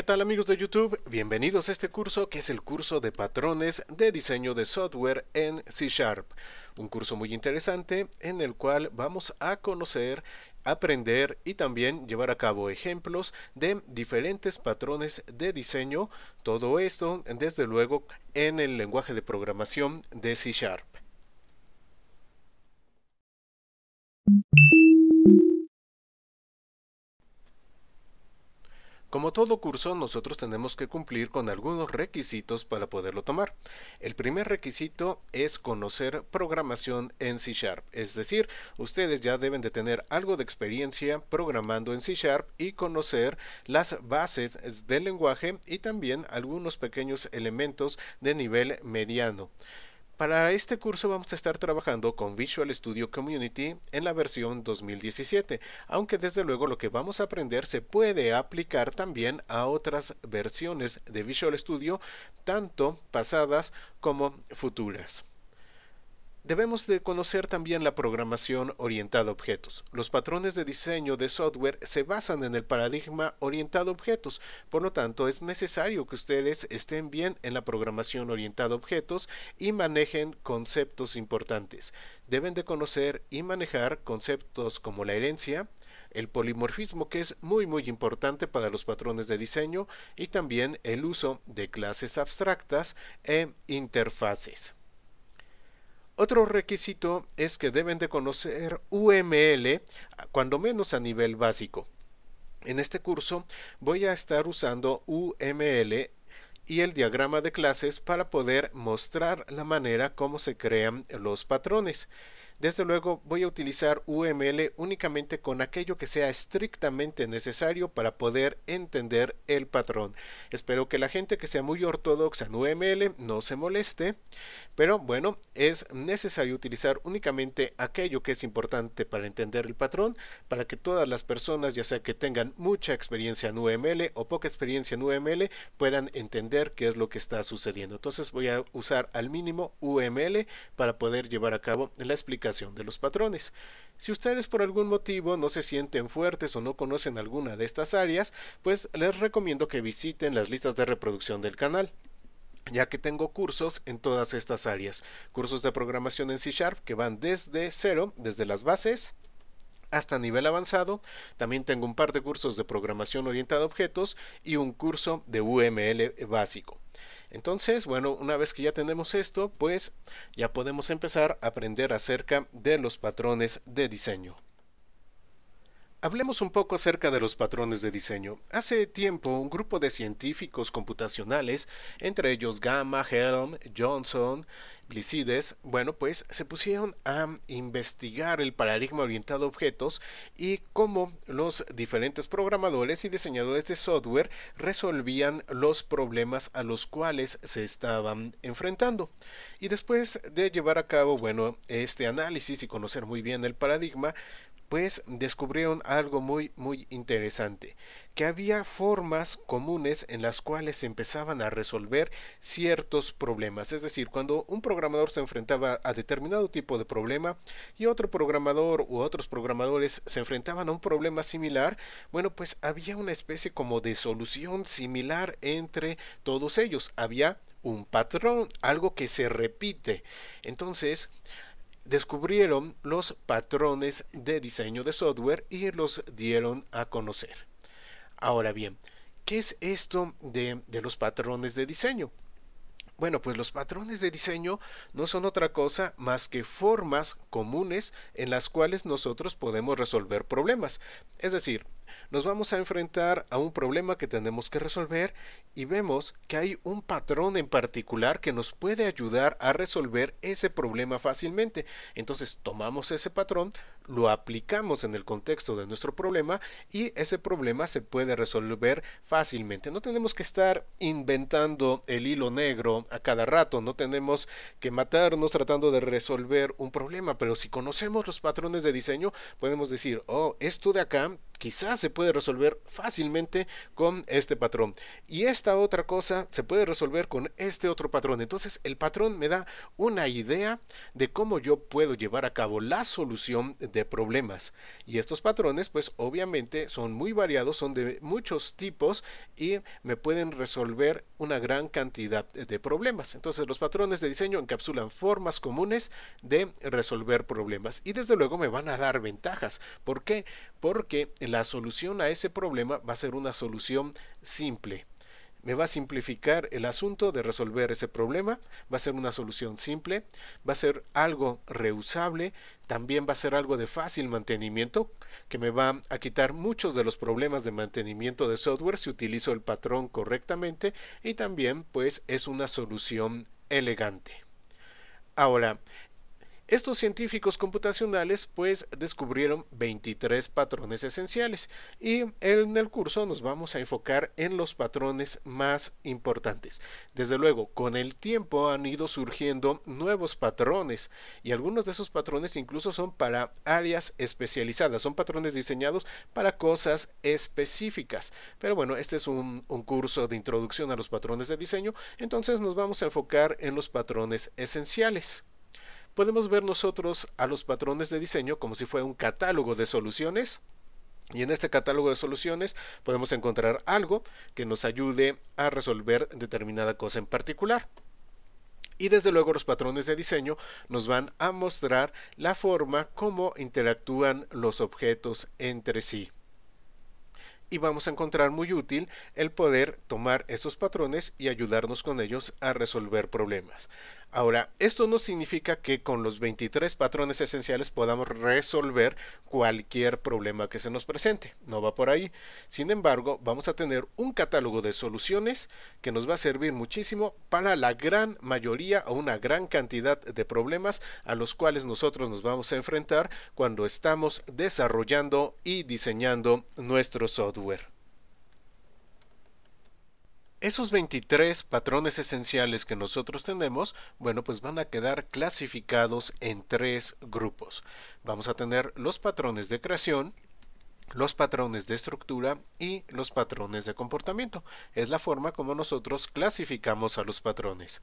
¿qué tal amigos de YouTube? Bienvenidos a este curso que es el curso de patrones de diseño de software en C Sharp. Un curso muy interesante en el cual vamos a conocer, aprender y también llevar a cabo ejemplos de diferentes patrones de diseño. Todo esto, desde luego, en el lenguaje de programación de C Sharp. Como todo curso, nosotros tenemos que cumplir con algunos requisitos para poderlo tomar. El primer requisito es conocer programación en C Sharp, es decir, ustedes ya deben de tener algo de experiencia programando en C Sharp y conocer las bases del lenguaje y también algunos pequeños elementos de nivel mediano. Para este curso vamos a estar trabajando con Visual Studio Community en la versión 2017, aunque desde luego lo que vamos a aprender se puede aplicar también a otras versiones de Visual Studio, tanto pasadas como futuras. Debemos de conocer también la programación orientada a objetos. Los patrones de diseño de software se basan en el paradigma orientado a objetos, por lo tanto es necesario que ustedes estén bien en la programación orientada a objetos y manejen conceptos importantes. Deben de conocer y manejar conceptos como la herencia, el polimorfismo que es muy muy importante para los patrones de diseño y también el uso de clases abstractas e interfaces. Otro requisito es que deben de conocer UML, cuando menos a nivel básico. En este curso voy a estar usando UML y el diagrama de clases para poder mostrar la manera como se crean los patrones. Desde luego voy a utilizar UML únicamente con aquello que sea estrictamente necesario para poder entender el patrón. Espero que la gente que sea muy ortodoxa en UML no se moleste, pero bueno, es necesario utilizar únicamente aquello que es importante para entender el patrón, para que todas las personas, ya sea que tengan mucha experiencia en UML o poca experiencia en UML, puedan entender qué es lo que está sucediendo. Entonces voy a usar al mínimo UML para poder llevar a cabo la explicación de los patrones. Si ustedes por algún motivo no se sienten fuertes o no conocen alguna de estas áreas, pues les recomiendo que visiten las listas de reproducción del canal ya que tengo cursos en todas estas áreas, cursos de programación en C Sharp que van desde cero, desde las bases hasta nivel avanzado. También tengo un par de cursos de programación orientada a objetos y un curso de UML básico. Entonces, bueno, una vez que ya tenemos esto, pues ya podemos empezar a aprender acerca de los patrones de diseño. Hablemos un poco acerca de los patrones de diseño. Hace tiempo, un grupo de científicos computacionales, entre ellos Gamma, Helm, Johnson, Glicides bueno, pues se pusieron a investigar el paradigma orientado a objetos y cómo los diferentes programadores y diseñadores de software resolvían los problemas a los cuales se estaban enfrentando. Y después de llevar a cabo, bueno, este análisis y conocer muy bien el paradigma, pues descubrieron algo muy muy interesante, que había formas comunes en las cuales se empezaban a resolver ciertos problemas, es decir, cuando un programador se enfrentaba a determinado tipo de problema y otro programador u otros programadores se enfrentaban a un problema similar, bueno, pues había una especie como de solución similar entre todos ellos, había un patrón, algo que se repite. Entonces, descubrieron los patrones de diseño de software y los dieron a conocer. Ahora bien, ¿qué es esto de, los patrones de diseño? Bueno, pues los patrones de diseño no son otra cosa más que formas comunes en las cuales nosotros podemos resolver problemas. Es decir, nos vamos a enfrentar a un problema que tenemos que resolver y vemos que hay un patrón en particular que nos puede ayudar a resolver ese problema fácilmente. Entonces tomamos ese patrón, lo aplicamos en el contexto de nuestro problema y ese problema se puede resolver fácilmente. No tenemos que estar inventando el hilo negro a cada rato, no tenemos que matarnos tratando de resolver un problema, pero si conocemos los patrones de diseño podemos decir, oh, esto de acá quizás se puede resolver fácilmente con este patrón. Y esta otra cosa se puede resolver con este otro patrón. Entonces el patrón me da una idea de cómo yo puedo llevar a cabo la solución de problemas. Y estos patrones pues obviamente son muy variados, son de muchos tipos y me pueden resolver una gran cantidad de problemas. Entonces los patrones de diseño encapsulan formas comunes de resolver problemas y desde luego me van a dar ventajas. ¿Por qué? Porque la solución a ese problema va a ser una solución simple me va a simplificar el asunto de resolver ese problema, va a ser una solución simple, va a ser algo reusable, también va a ser algo de fácil mantenimiento, que me va a quitar muchos de los problemas de mantenimiento de software si utilizo el patrón correctamente y también pues es una solución elegante. Ahora, estos científicos computacionales pues descubrieron 23 patrones esenciales y en el curso nos vamos a enfocar en los patrones más importantes. Desde luego, con el tiempo han ido surgiendo nuevos patrones y algunos de esos patrones incluso son para áreas especializadas, son patrones diseñados para cosas específicas. Pero bueno, este es un, un curso de introducción a los patrones de diseño, entonces nos vamos a enfocar en los patrones esenciales podemos ver nosotros a los patrones de diseño como si fuera un catálogo de soluciones y en este catálogo de soluciones podemos encontrar algo que nos ayude a resolver determinada cosa en particular. Y desde luego los patrones de diseño nos van a mostrar la forma como interactúan los objetos entre sí. Y vamos a encontrar muy útil el poder tomar esos patrones y ayudarnos con ellos a resolver problemas. Ahora, esto no significa que con los 23 patrones esenciales podamos resolver cualquier problema que se nos presente, no va por ahí. Sin embargo, vamos a tener un catálogo de soluciones que nos va a servir muchísimo para la gran mayoría o una gran cantidad de problemas a los cuales nosotros nos vamos a enfrentar cuando estamos desarrollando y diseñando nuestro software. Esos 23 patrones esenciales que nosotros tenemos, bueno, pues van a quedar clasificados en tres grupos. Vamos a tener los patrones de creación, los patrones de estructura y los patrones de comportamiento. Es la forma como nosotros clasificamos a los patrones.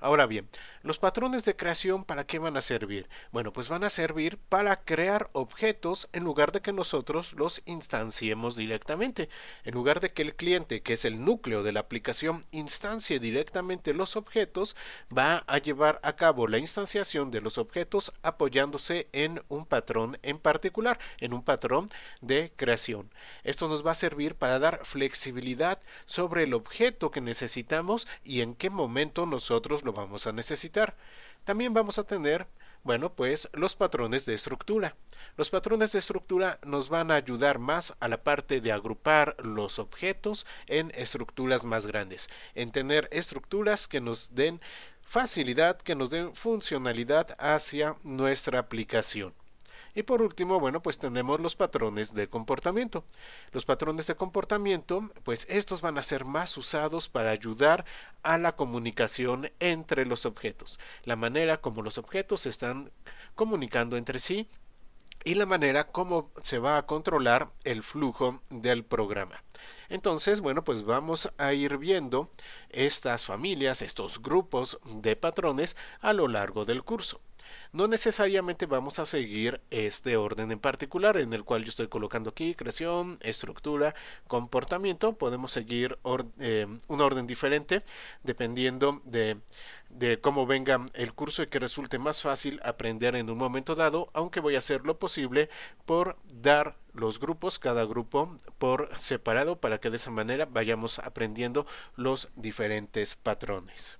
Ahora bien, los patrones de creación ¿para qué van a servir? Bueno, pues van a servir para crear objetos en lugar de que nosotros los instanciemos directamente. En lugar de que el cliente, que es el núcleo de la aplicación, instancie directamente los objetos, va a llevar a cabo la instanciación de los objetos apoyándose en un patrón en particular, en un patrón de creación. Esto nos va a servir para dar flexibilidad sobre el objeto que necesitamos y en qué momento nosotros lo vamos a necesitar. También vamos a tener bueno, pues los patrones de estructura. Los patrones de estructura nos van a ayudar más a la parte de agrupar los objetos en estructuras más grandes, en tener estructuras que nos den facilidad, que nos den funcionalidad hacia nuestra aplicación. Y por último, bueno, pues tenemos los patrones de comportamiento. Los patrones de comportamiento, pues estos van a ser más usados para ayudar a la comunicación entre los objetos. La manera como los objetos se están comunicando entre sí y la manera como se va a controlar el flujo del programa. Entonces, bueno, pues vamos a ir viendo estas familias, estos grupos de patrones a lo largo del curso no necesariamente vamos a seguir este orden en particular en el cual yo estoy colocando aquí creación, estructura, comportamiento. Podemos seguir eh, un orden diferente dependiendo de, de cómo venga el curso y que resulte más fácil aprender en un momento dado, aunque voy a hacer lo posible por dar los grupos, cada grupo por separado para que de esa manera vayamos aprendiendo los diferentes patrones.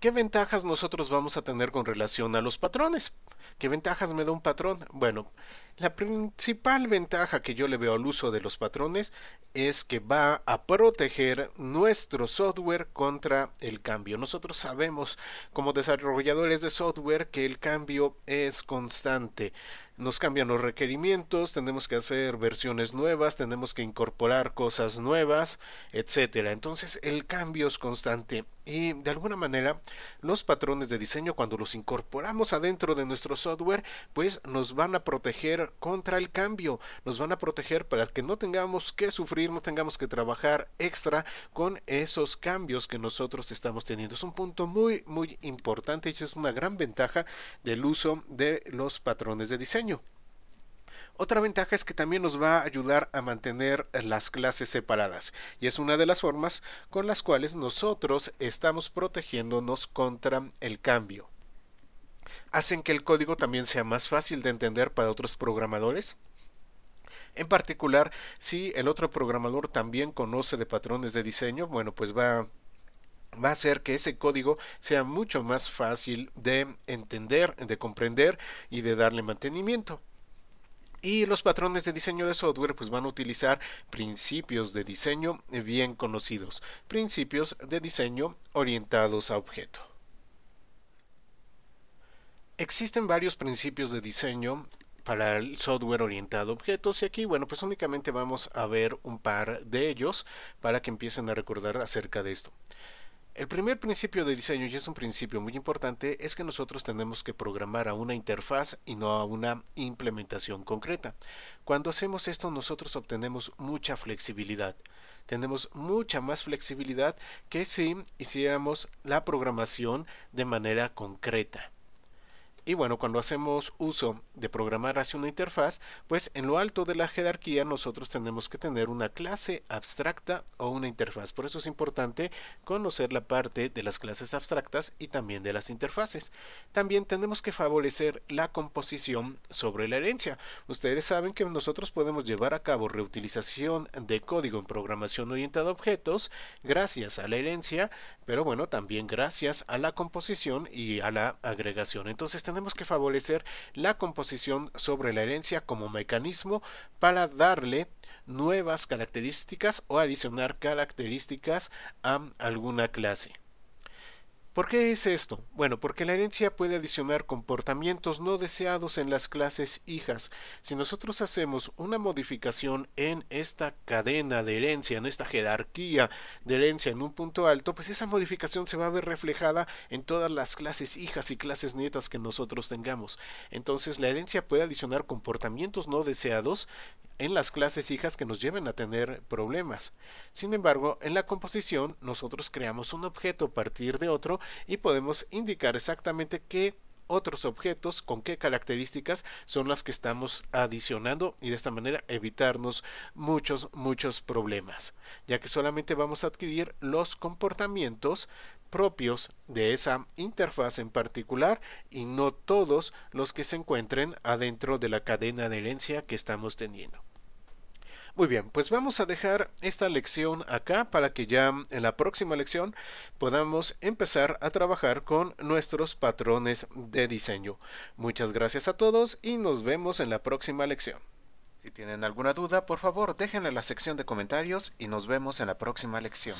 ¿Qué ventajas nosotros vamos a tener con relación a los patrones? ¿Qué ventajas me da un patrón? Bueno, la principal ventaja que yo le veo al uso de los patrones es que va a proteger nuestro software contra el cambio. Nosotros sabemos como desarrolladores de software que el cambio es constante. Nos cambian los requerimientos, tenemos que hacer versiones nuevas, tenemos que incorporar cosas nuevas, etc. Entonces el cambio es constante y de alguna manera los patrones de diseño cuando los incorporamos adentro de nuestro software pues nos van a proteger contra el cambio, nos van a proteger para que no tengamos que sufrir, no tengamos que trabajar extra con esos cambios que nosotros estamos teniendo. Es un punto muy, muy importante y es una gran ventaja del uso de los patrones de diseño. Otra ventaja es que también nos va a ayudar a mantener las clases separadas y es una de las formas con las cuales nosotros estamos protegiéndonos contra el cambio hacen que el código también sea más fácil de entender para otros programadores. En particular, si el otro programador también conoce de patrones de diseño, bueno, pues va a hacer que ese código sea mucho más fácil de entender, de comprender y de darle mantenimiento. Y los patrones de diseño de software pues van a utilizar principios de diseño bien conocidos, principios de diseño orientados a objeto. Existen varios principios de diseño para el software orientado a objetos y aquí bueno pues únicamente vamos a ver un par de ellos para que empiecen a recordar acerca de esto. El primer principio de diseño, y es un principio muy importante, es que nosotros tenemos que programar a una interfaz y no a una implementación concreta. Cuando hacemos esto nosotros obtenemos mucha flexibilidad. Tenemos mucha más flexibilidad que si hiciéramos la programación de manera concreta. Y bueno, cuando hacemos uso de programar hacia una interfaz, pues en lo alto de la jerarquía nosotros tenemos que tener una clase abstracta o una interfaz. Por eso es importante conocer la parte de las clases abstractas y también de las interfaces. También tenemos que favorecer la composición sobre la herencia. Ustedes saben que nosotros podemos llevar a cabo reutilización de código en programación orientada a objetos gracias a la herencia, pero bueno, también gracias a la composición y a la agregación. Entonces tenemos tenemos que favorecer la composición sobre la herencia como mecanismo para darle nuevas características o adicionar características a alguna clase. ¿Por qué es esto? Bueno, porque la herencia puede adicionar comportamientos no deseados en las clases hijas. Si nosotros hacemos una modificación en esta cadena de herencia, en esta jerarquía de herencia en un punto alto, pues esa modificación se va a ver reflejada en todas las clases hijas y clases nietas que nosotros tengamos. Entonces la herencia puede adicionar comportamientos no deseados en las clases hijas que nos lleven a tener problemas. Sin embargo, en la composición nosotros creamos un objeto a partir de otro y podemos indicar exactamente qué otros objetos, con qué características son las que estamos adicionando y de esta manera evitarnos muchos, muchos problemas, ya que solamente vamos a adquirir los comportamientos propios de esa interfaz en particular y no todos los que se encuentren adentro de la cadena de herencia que estamos teniendo. Muy bien, pues vamos a dejar esta lección acá para que ya en la próxima lección podamos empezar a trabajar con nuestros patrones de diseño. Muchas gracias a todos y nos vemos en la próxima lección. Si tienen alguna duda, por favor déjenla en la sección de comentarios y nos vemos en la próxima lección.